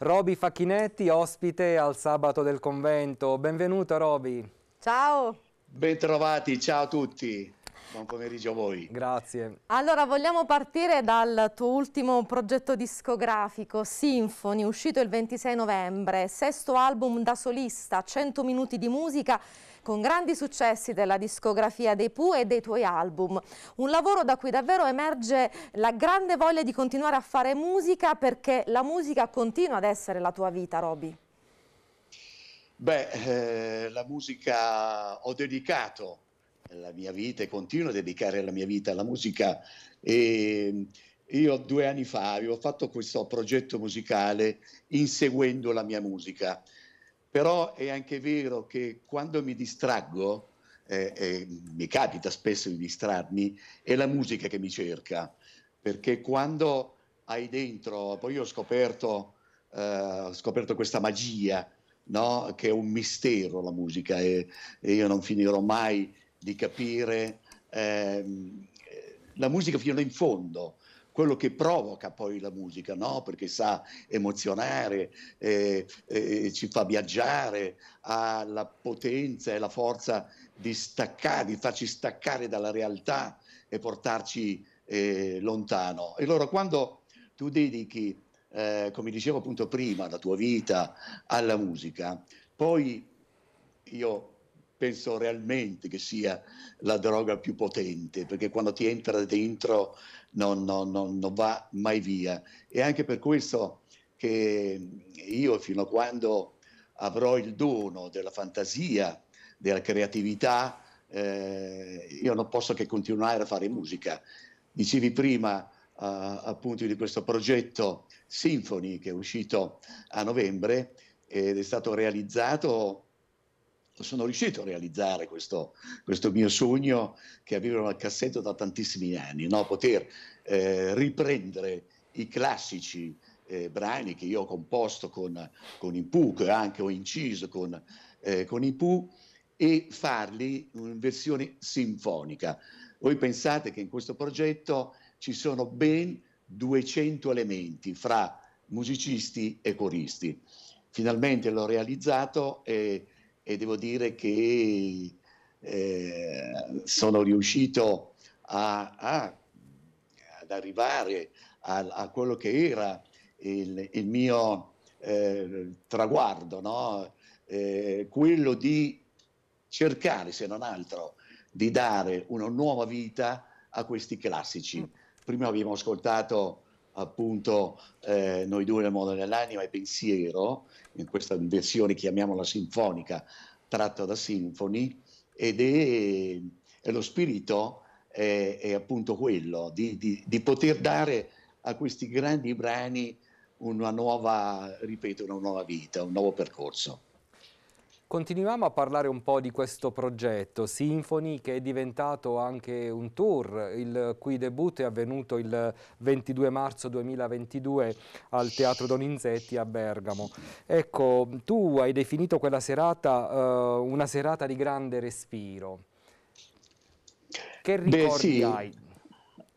Roby Facchinetti, ospite al sabato del convento. Benvenuto Roby. Ciao. Bentrovati, ciao a tutti. Buon pomeriggio a voi. Grazie. Allora, vogliamo partire dal tuo ultimo progetto discografico, Symphony, uscito il 26 novembre, sesto album da solista, 100 minuti di musica con grandi successi della discografia dei Pooh e dei tuoi album. Un lavoro da cui davvero emerge la grande voglia di continuare a fare musica perché la musica continua ad essere la tua vita, Roby. Beh, eh, la musica ho dedicato la mia vita e continuo a dedicare la mia vita alla musica. E io due anni fa avevo fatto questo progetto musicale inseguendo la mia musica però è anche vero che quando mi distraggo, eh, eh, mi capita spesso di distrarmi, è la musica che mi cerca, perché quando hai dentro, poi ho scoperto, eh, ho scoperto questa magia, no? che è un mistero la musica e, e io non finirò mai di capire ehm, eh, la musica fino in fondo, quello che provoca poi la musica, no? perché sa emozionare, eh, eh, eh, ci fa viaggiare, ha la potenza e la forza di staccare, di farci staccare dalla realtà e portarci eh, lontano. E allora quando tu dedichi, eh, come dicevo appunto prima, la tua vita alla musica, poi io penso realmente che sia la droga più potente, perché quando ti entra dentro non, non, non, non va mai via. E anche per questo che io, fino a quando avrò il dono della fantasia, della creatività, eh, io non posso che continuare a fare musica. Dicevi prima eh, appunto di questo progetto Symphony che è uscito a novembre ed è stato realizzato sono riuscito a realizzare questo, questo, mio sogno che avevo al cassetto da tantissimi anni, no? poter eh, riprendere i classici eh, brani che io ho composto con, con Impu, che anche ho inciso con, eh, con Impu, e farli in versione sinfonica. Voi pensate che in questo progetto ci sono ben 200 elementi fra musicisti e coristi. Finalmente l'ho realizzato e e devo dire che eh, sono riuscito a, a, ad arrivare a, a, quello che era il, il mio eh, traguardo, no? eh, quello di cercare, se non altro, di dare una nuova vita a questi classici. Mm. Prima abbiamo ascoltato appunto eh, Noi due nel mondo dell'anima e pensiero, in questa versione chiamiamola sinfonica, tratta da sinfoni, ed è, è lo spirito è, è appunto quello di, di, di, poter dare a questi grandi brani una nuova, ripeto, una nuova vita, un nuovo percorso. Continuiamo a parlare un po' di questo progetto Symphony che è diventato anche un tour, il cui debutto è avvenuto il 22 marzo 2022 al Teatro Doninzetti a Bergamo. Ecco, tu hai definito quella serata eh, una serata di grande respiro. Che ricordi beh, sì. hai?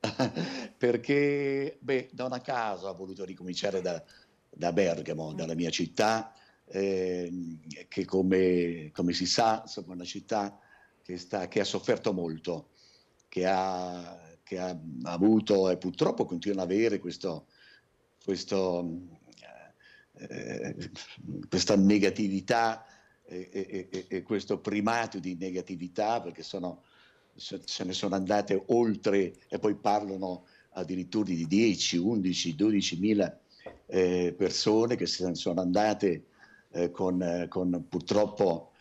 Perché, beh, non a caso ho voluto ricominciare da, da Bergamo, dalla mia città, eh, che come, come, si sa insomma, è una città che, sta, che, ha sofferto molto, che ha, che ha avuto e purtroppo continua ad avere questo, questo, eh, questa negatività e, e, e, questo primato di negatività perché sono, se ne sono andate oltre e poi parlano addirittura di 10, 11, 12 mila eh, persone che se ne sono andate eh, con, eh, con, purtroppo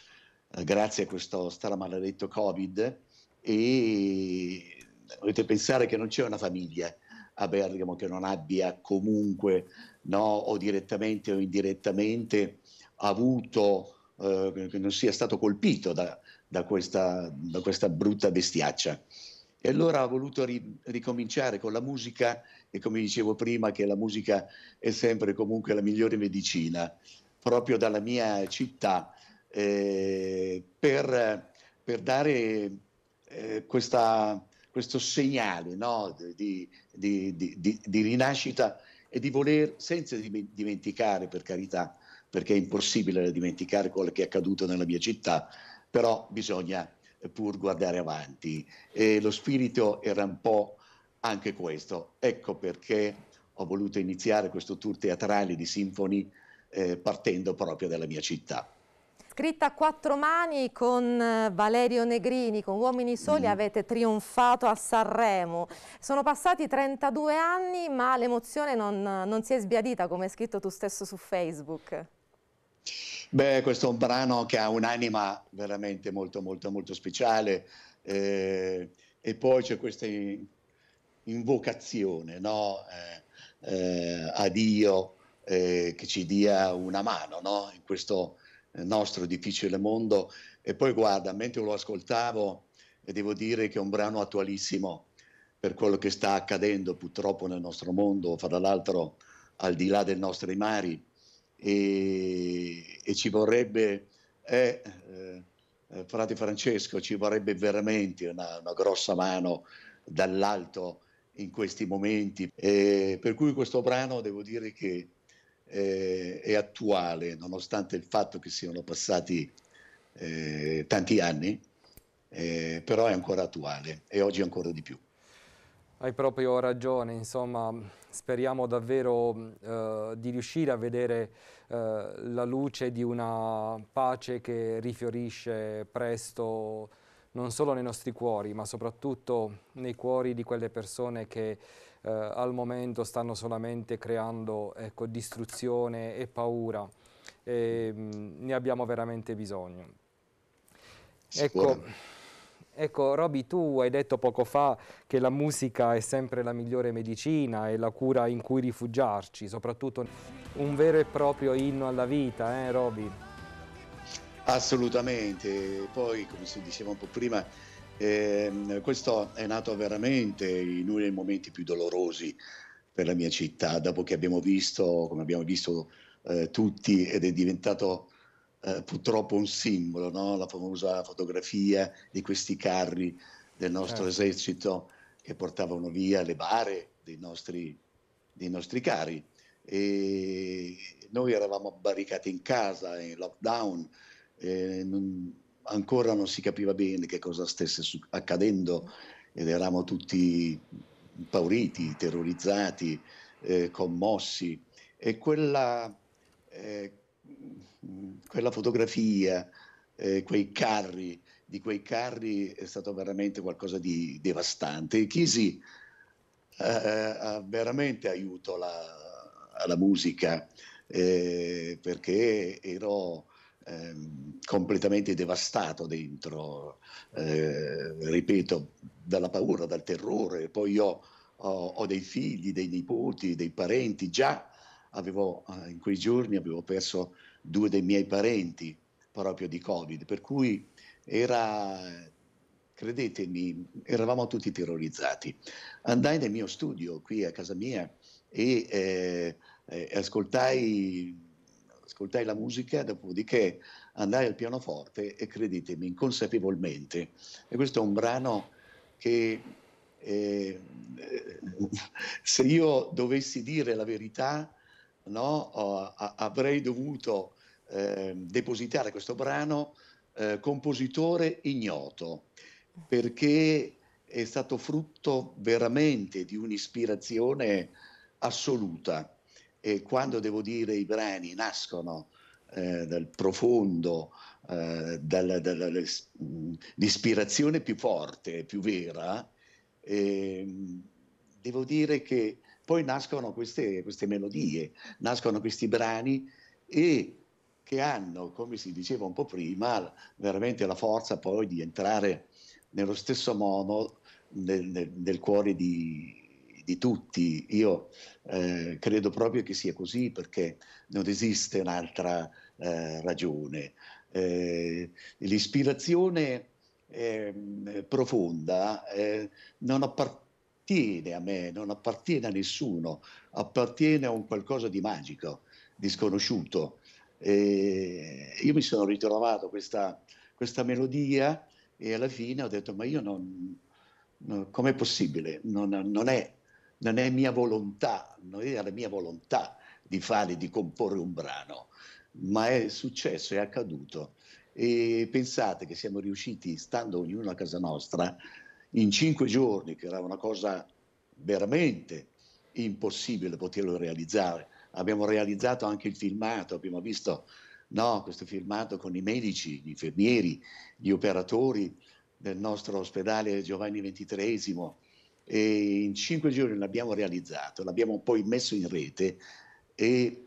eh, grazie a questo stramaledetto Covid e dovete pensare che non c'è una famiglia a Bergamo che non abbia comunque no, o direttamente o indirettamente avuto, eh, che non sia stato colpito da, da, questa, da questa brutta bestiaccia. E allora ho voluto ri- ricominciare con la musica e come dicevo prima che la musica è sempre comunque la migliore medicina proprio dalla mia città eh, per, per, dare eh, questa, questo segnale no? di, di, di, di, rinascita e di voler, senza dimenticare per carità, perché è impossibile dimenticare quello che è accaduto nella mia città, però bisogna pur guardare avanti. E lo spirito era un po' anche questo. Ecco perché ho voluto iniziare questo tour teatrale di Sinfoni eh, partendo proprio dalla mia città. Scritta a quattro mani con eh, Valerio Negrini, con Uomini Soli mm. avete trionfato a Sanremo. Sono passati 32 anni ma l'emozione non, non si è sbiadita come hai scritto tu stesso su Facebook. Beh, questo è un brano che ha un'anima veramente molto, molto, molto speciale. Eh, e poi c'è questa invocazione no? eh, eh, a Dio eh, che ci dia una mano no? in questo eh, nostro difficile mondo. E poi guarda, mentre lo ascoltavo, e eh, devo dire che è un brano attualissimo per quello che sta accadendo purtroppo nel nostro mondo, fra l'altro al di là dei nostri mari, e, e ci vorrebbe, eh, eh, frate Francesco, ci vorrebbe veramente una, una grossa mano dall'alto in questi momenti. E per cui questo brano devo dire che eh, è attuale, nonostante il fatto che siano passati eh, tanti anni, eh, però è ancora attuale e oggi ancora di più. Hai proprio ragione, insomma speriamo davvero eh, di riuscire a vedere eh, la luce di una pace che rifiorisce presto non solo nei nostri cuori ma soprattutto nei cuori di quelle persone che eh, al momento stanno solamente creando ecco, distruzione e paura. E, ehm, mh, ne abbiamo veramente bisogno. Ecco, ecco, Roby, tu hai detto poco fa che la musica è sempre la migliore medicina e la cura in cui rifugiarci, soprattutto un vero e proprio inno alla vita, eh, Roby? Assolutamente, poi come si diceva un po' prima, e ehm, questo è nato veramente in uno dei momenti più dolorosi per la mia città, dopo che abbiamo visto, come abbiamo visto eh, tutti, ed è diventato eh, purtroppo un simbolo, no? la famosa fotografia di questi carri del nostro certo. esercito che portavano via le bare dei nostri, dei nostri cari. E noi eravamo barricati in casa, in lockdown, non, ancora non si capiva bene che cosa stesse accadendo ed eravamo tutti impauriti, terrorizzati, eh, commossi e quella, eh, quella fotografia, eh, quei carri, di quei carri è stato veramente qualcosa di devastante. E Chisi eh, ha veramente aiuto la, alla musica eh, perché ero Ehm, completamente devastato dentro, eh, ripeto, dalla paura, dal terrore. Poi io ho, ho, dei figli, dei nipoti, dei parenti, già avevo, eh, in quei giorni avevo perso due dei miei parenti proprio di Covid, per cui era credetemi, eravamo tutti terrorizzati. Andai nel mio studio qui a casa mia e eh, eh, ascoltai ascoltai la musica, dopodiché andai al pianoforte e credetemi, inconsapevolmente. E questo è un brano che eh, se io dovessi dire la verità, no, avrei dovuto eh, depositare questo brano eh, compositore ignoto, perché è stato frutto veramente di un'ispirazione assoluta e quando devo dire i brani nascono eh, dal profondo, eh, dall'ispirazione mm, più forte, più vera, eh, devo dire che poi nascono queste, queste melodie, nascono questi brani e che hanno, come si diceva un po' prima, veramente la forza poi di entrare nello stesso modo nel, nel, nel cuore di, di tutti. Io eh, credo proprio che sia così perché non esiste un'altra eh, ragione. Eh, l'ispirazione ehm, profonda eh, non appartiene a me, non appartiene a nessuno, appartiene a un qualcosa di magico, di sconosciuto. io mi sono ritrovato questa, questa melodia e alla fine ho detto ma io non, non com'è possibile? Non, non, è non è mia volontà, non era la mia volontà di fare, di comporre un brano, ma è successo, è accaduto. E pensate che siamo riusciti, stando ognuno a casa nostra, in cinque giorni, che era una cosa veramente impossibile poterlo realizzare. Abbiamo realizzato anche il filmato, abbiamo visto no, questo filmato con i medici, gli infermieri, gli operatori del nostro ospedale Giovanni XXIII, e in cinque giorni l'abbiamo realizzato, l'abbiamo poi messo in rete e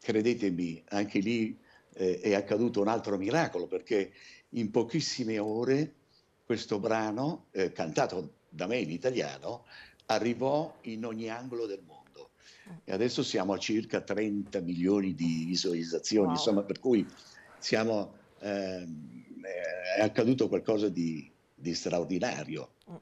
credetemi, anche lì eh, è accaduto un altro miracolo perché in pochissime ore questo brano, eh, cantato da me in italiano, arrivò in ogni angolo del mondo. E adesso siamo a circa 30 milioni di visualizzazioni, wow. insomma, per cui siamo, ehm, eh, è accaduto qualcosa di, di straordinario. Mm.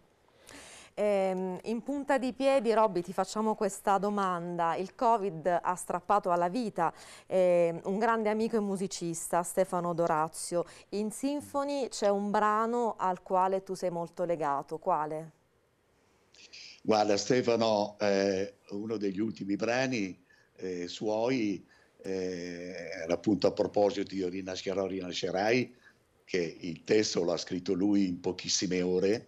Ehm, in punta di piedi, Robby, ti facciamo questa domanda. Il Covid ha strappato alla vita eh, un grande amico e musicista, Stefano Dorazio. In Sinfoni c'è un brano al quale tu sei molto legato. Quale? Guarda, Stefano, eh, uno degli ultimi brani eh, suoi, eh, era appunto a proposito di Rinascerò, Rinascerai, che il testo l'ha scritto lui in pochissime ore,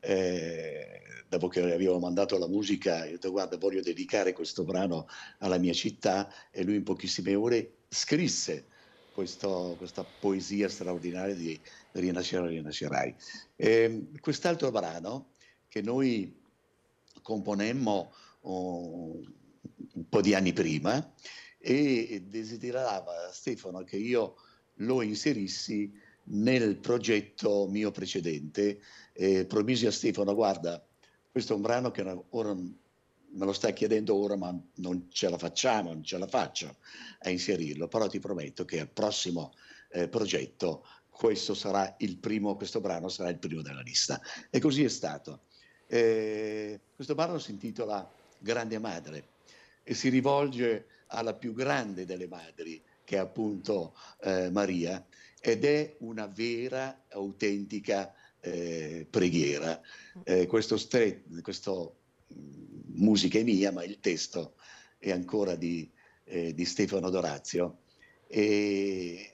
eh, dopo che avevo mandato la musica, ho detto guarda voglio dedicare questo brano alla mia città e lui in pochissime ore scrisse questo, questa poesia straordinaria di Rinascere Rinascerai. E ehm, quest'altro brano che noi componemmo oh, un po' di anni prima e desiderava Stefano che io lo inserissi nel progetto mio precedente eh, promisi a Stefano guarda questo è un brano che ora me lo stai chiedendo ora ma non ce la facciamo non ce la faccio a inserirlo però ti prometto che al prossimo eh, progetto questo sarà il primo questo brano sarà il primo della lista e così è stato eh, questo brano si intitola Grande Madre e si rivolge alla più grande delle madri che è appunto eh, Maria ed è una vera, autentica eh, preghiera. Mm. Eh, questo, stre- questo mm, musica è mia, ma il testo è ancora di, eh, di Stefano Dorazio e,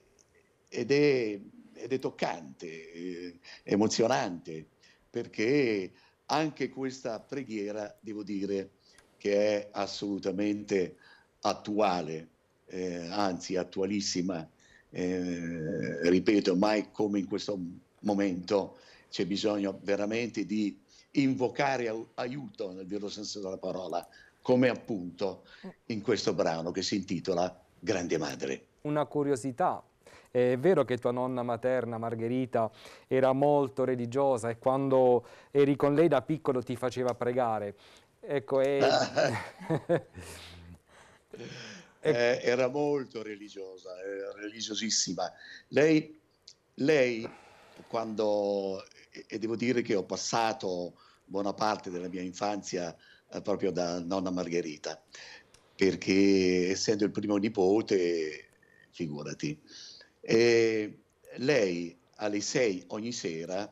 ed, è, ed, è, toccante, eh, emozionante, perché anche questa preghiera, devo dire, che è assolutamente attuale, eh, anzi attualissima, eh, ripeto, mai come in questo momento c'è bisogno veramente di invocare aiuto nel vero senso della parola, come appunto eh. in questo brano che si intitola Grande Madre. Una curiosità, è vero che tua nonna materna, Margherita, era molto religiosa e quando eri con lei da piccolo ti faceva pregare. Ecco, e... Eh, eh, era molto religiosa, religiosissima. Lei, lei quando, e devo dire che ho passato buona parte della mia infanzia eh, proprio da nonna Margherita, perché essendo il primo nipote, figurati. E lei alle sei ogni sera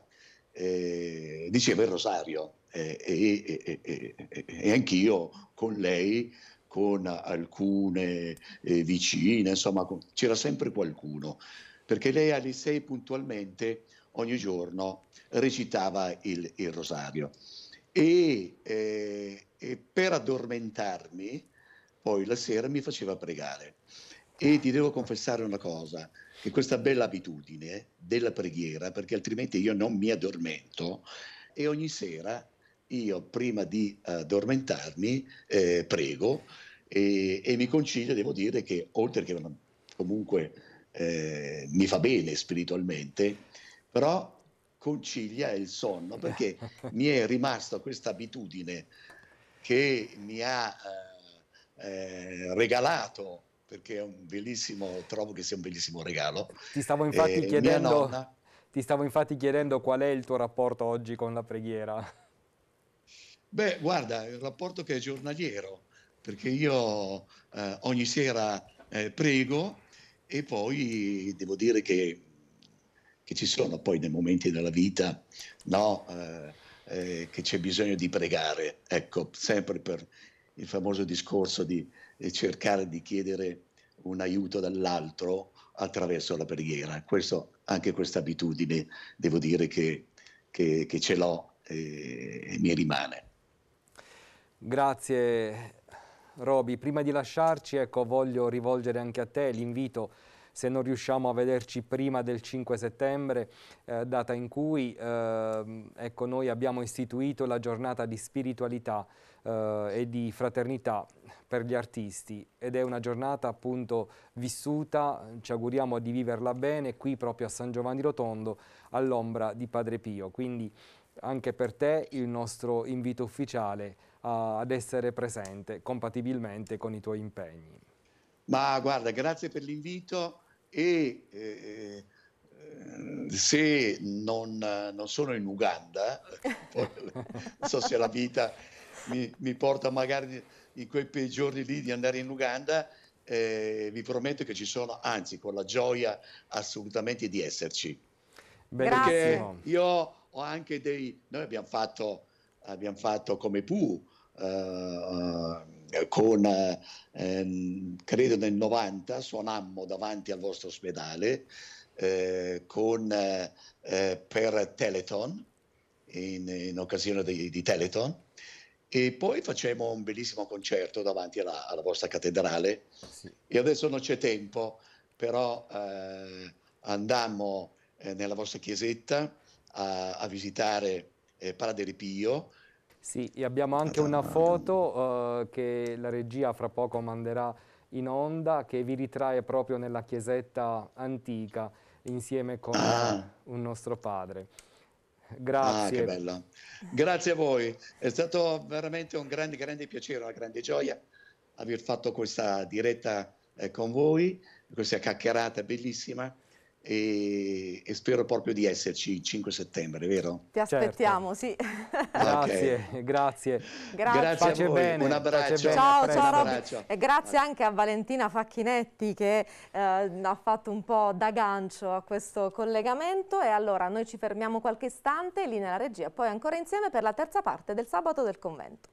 eh, diceva il rosario eh, e, e, e, anch'io con lei con alcune eh, vicine, insomma con... c'era sempre qualcuno, perché lei alle 6 puntualmente ogni giorno recitava il, il rosario. E, eh, e, per addormentarmi, poi la sera mi faceva pregare. E ti devo confessare una cosa, che questa bella abitudine della preghiera, perché altrimenti io non mi addormento, e ogni sera io prima di eh, addormentarmi eh, prego e, e, mi concilio, devo dire che oltre che comunque eh, mi fa bene spiritualmente, però concilia il sonno perché mi è rimasta questa abitudine che mi ha eh, eh, regalato perché è un bellissimo, trovo che sia un bellissimo regalo. Ti stavo eh, infatti chiedendo ti stavo infatti chiedendo qual è il tuo rapporto oggi con la preghiera. Beh, guarda, il rapporto che è giornaliero, perché io eh, ogni sera eh, prego e poi devo dire che, che, ci sono poi dei momenti della vita no, eh, eh che c'è bisogno di pregare, ecco, sempre per il famoso discorso di eh, cercare di chiedere un aiuto dall'altro attraverso la preghiera. Questo, anche questa abitudine devo dire che, che, che ce l'ho e, eh, e mi rimane. Grazie Roby. Prima di lasciarci, ecco, voglio rivolgere anche a te l'invito se non riusciamo a vederci prima del 5 settembre, eh, data in cui eh, ecco, noi abbiamo istituito la giornata di spiritualità eh, e di fraternità per gli artisti ed è una giornata appunto vissuta, ci auguriamo di viverla bene qui proprio a San Giovanni Rotondo all'ombra di Padre Pio. Quindi anche per te il nostro invito ufficiale ad essere presente compatibilmente con i tuoi impegni. Ma guarda, grazie per l'invito e eh, eh se non, non, sono in Uganda, non so se la vita mi, mi, porta magari in quei giorni lì di andare in Uganda, eh, vi prometto che ci sono, anzi con la gioia assolutamente di esserci. Beh, grazie. Perché io ho anche dei... Noi abbiamo fatto, abbiamo fatto come PU eh, eh, con, ehm, credo nel 90, suonammo davanti al vostro ospedale eh, con, eh, eh, per Teleton, in, in occasione di, di, Teleton. E poi facemmo un bellissimo concerto davanti alla, alla vostra cattedrale. Sì. E adesso non c'è tempo, però eh, andammo nella vostra chiesetta a, a visitare eh, Paradere Pio sì, e abbiamo anche una foto eh, che la regia fra poco manderà in onda che vi ritrae proprio nella chiesetta antica insieme con ah. un nostro padre. Grazie. Ah, che bello. Grazie a voi, è stato veramente un grande, grande piacere, una grande gioia aver fatto questa diretta eh, con voi, questa chiacchierata bellissima e, e, spero proprio di esserci il 5 settembre, vero? Ti certo. aspettiamo, certo. sì. Grazie, grazie. Grazie, grazie a voi, bene. un abbraccio. Ciao, ciao abbraccio. E grazie anche a Valentina Facchinetti che eh, ha fatto un po' da gancio a questo collegamento e allora noi ci fermiamo qualche istante lì nella regia, poi ancora insieme per la terza parte del sabato del convento.